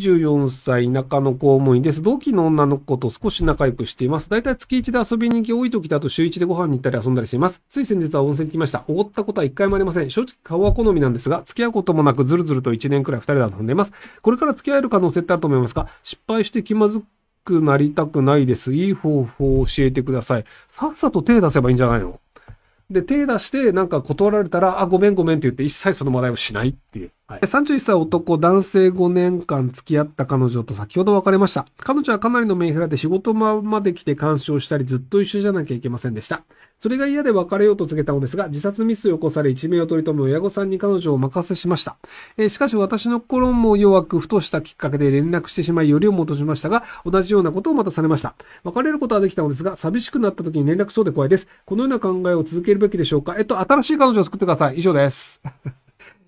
24歳、中野公務員です。同期の女の子と少し仲良くしています。だいたい月1で遊びに行き、多い時だと週1でご飯に行ったり遊んだりしています。つい先日は温泉に来ました。おごったことは一回もありません。正直顔は好みなんですが、付き合うこともなくずるずると1年くらい2人で遊んでいます。これから付き合える可能性ってあると思いますか失敗して気まずくなりたくないです。いい方法を教えてください。さっさと手出せばいいんじゃないので、手出してなんか断られたら、あ、ごめんごめんって言って一切その話題をしないっていう。はい、31歳男、男性5年間付き合った彼女と先ほど別れました。彼女はかなりのメンヘラで仕事場まで来て干渉したりずっと一緒じゃなきゃいけませんでした。それが嫌で別れようと告げたのですが、自殺ミスを起こされ一命を取り留め親御さんに彼女をお任せしました。えー、しかし私の心も弱く、ふとしたきっかけで連絡してしまい、よりを戻しましたが、同じようなことをまたされました。別れることはできたのですが、寂しくなった時に連絡そうで怖いです。このような考えを続けるべきでしょうかえっと、新しい彼女を作ってください。以上です。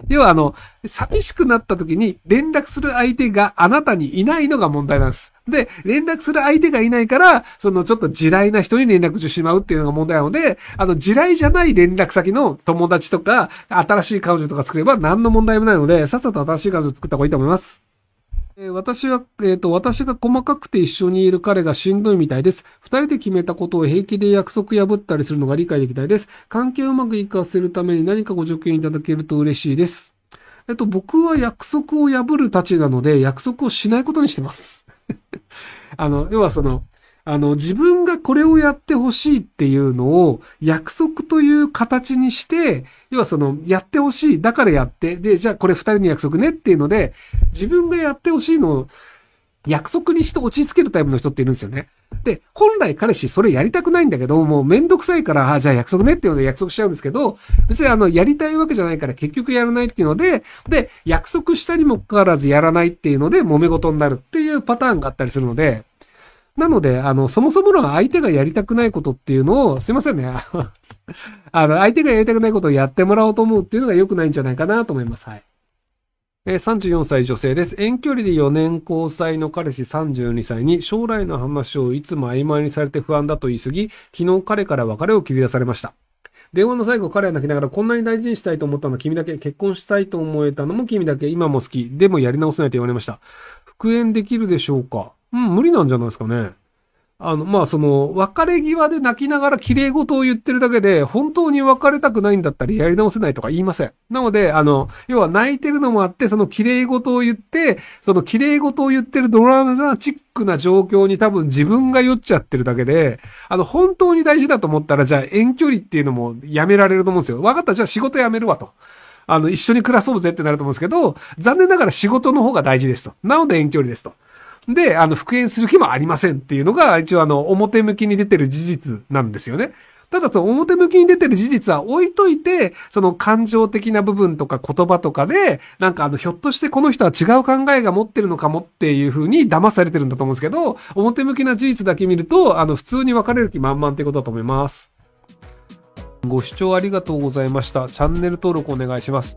要はあの、寂しくなった時に連絡する相手があなたにいないのが問題なんです。で、連絡する相手がいないから、そのちょっと地雷な人に連絡してしまうっていうのが問題なので、あの、地雷じゃない連絡先の友達とか、新しい彼女とか作れば何の問題もないので、さっさと新しい彼女作った方がいいと思います。え私は、えっ、ー、と、私が細かくて一緒にいる彼がしんどいみたいです。二人で決めたことを平気で約束破ったりするのが理解できないです。関係をうまくいかせるために何かご助言いただけると嬉しいです。えっ、と、僕は約束を破るたちなので、約束をしないことにしてます。あの、要はその、あの、自分がこれをやってほしいっていうのを約束という形にして、要はその、やってほしい、だからやって、で、じゃあこれ二人の約束ねっていうので、自分がやってほしいのを約束にして落ち着けるタイプの人っているんですよね。で、本来彼氏それやりたくないんだけど、もうめんどくさいから、あ、じゃあ約束ねっていうので約束しちゃうんですけど、別にあの、やりたいわけじゃないから結局やらないっていうので、で、約束したにもかかわらずやらないっていうので揉め事になるっていうパターンがあったりするので、なので、あの、そもそもの相手がやりたくないことっていうのを、すいませんね。あの、相手がやりたくないことをやってもらおうと思うっていうのが良くないんじゃないかなと思います。はい。えー、34歳女性です。遠距離で4年交際の彼氏32歳に将来の話をいつも曖昧にされて不安だと言い過ぎ、昨日彼から別れを切り出されました。電話の最後、彼は泣きながら、こんなに大事にしたいと思ったのは君だけ、結婚したいと思えたのも君だけ、今も好き、でもやり直せないと言われました。復縁できるでしょうかうん、無理なんじゃないですかね。あの、まあ、その、別れ際で泣きながら綺麗事を言ってるだけで、本当に別れたくないんだったらやり直せないとか言いません。なので、あの、要は泣いてるのもあって、その綺麗事を言って、その綺麗事を言ってるドラマチックな状況に多分自分が酔っちゃってるだけで、あの、本当に大事だと思ったら、じゃあ遠距離っていうのもやめられると思うんですよ。わかった、じゃあ仕事辞めるわと。あの、一緒に暮らそうぜってなると思うんですけど、残念ながら仕事の方が大事ですと。なので遠距離ですと。で、あの、復縁する気もありませんっていうのが、一応あの、表向きに出てる事実なんですよね。ただその表向きに出てる事実は置いといて、その感情的な部分とか言葉とかで、なんかあの、ひょっとしてこの人は違う考えが持ってるのかもっていう風に騙されてるんだと思うんですけど、表向きな事実だけ見ると、あの、普通に別れる気満々ってことだと思います。ご視聴ありがとうございました。チャンネル登録お願いします。